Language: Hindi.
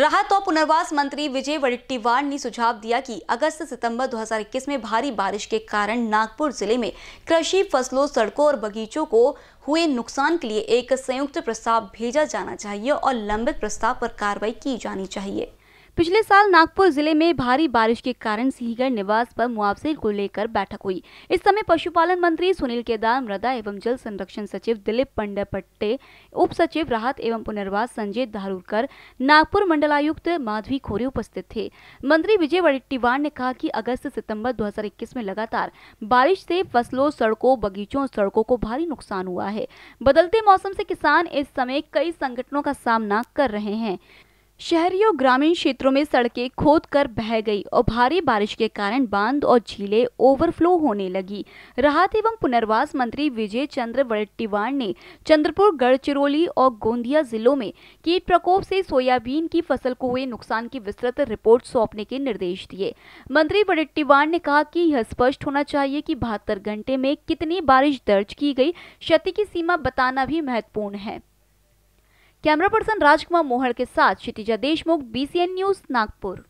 राहत और पुनर्वास मंत्री विजय वड़िट्टीवार ने सुझाव दिया कि अगस्त सितंबर 2021 में भारी बारिश के कारण नागपुर जिले में कृषि फसलों सड़कों और बगीचों को हुए नुकसान के लिए एक संयुक्त प्रस्ताव भेजा जाना चाहिए और लंबित प्रस्ताव पर कार्रवाई की जानी चाहिए पिछले साल नागपुर जिले में भारी बारिश के कारण सिंहगढ़ निवास पर मुआवजे को लेकर बैठक हुई इस समय पशुपालन मंत्री सुनील केदार मृदा एवं जल संरक्षण सचिव दिलीप पंडे पट्टे उप सचिव राहत एवं पुनर्वास संजय धारूरकर नागपुर मंडलायुक्त माधवी खोरे उपस्थित थे मंत्री विजय वड़िट्टीवार ने कहा की अगस्त सितम्बर दो में लगातार बारिश से फसलों सड़कों बगीचों और सड़कों को भारी नुकसान हुआ है बदलते मौसम से किसान इस समय कई संगठनों का सामना कर रहे हैं शहरी और ग्रामीण क्षेत्रों में सड़कें खोद कर बह गई और भारी बारिश के कारण बांध और झीलें ओवरफ्लो होने लगी राहत एवं पुनर्वास मंत्री विजय चंद्र वट्टीवार ने चंद्रपुर गढ़चिरौली और गोंदिया जिलों में कीट प्रकोप से सोयाबीन की फसल को हुए नुकसान की विस्तृत रिपोर्ट सौंपने के निर्देश दिए मंत्री वड़ट्टीवार ने कहा कि यह स्पष्ट होना चाहिए कि बहत्तर घंटे में कितनी बारिश दर्ज की गई क्षति की सीमा बताना भी महत्वपूर्ण है कैमरा पर्सन राजकुमार मोहड़ के साथ क्षितिजा देशमुख बीसीएन न्यूज नागपुर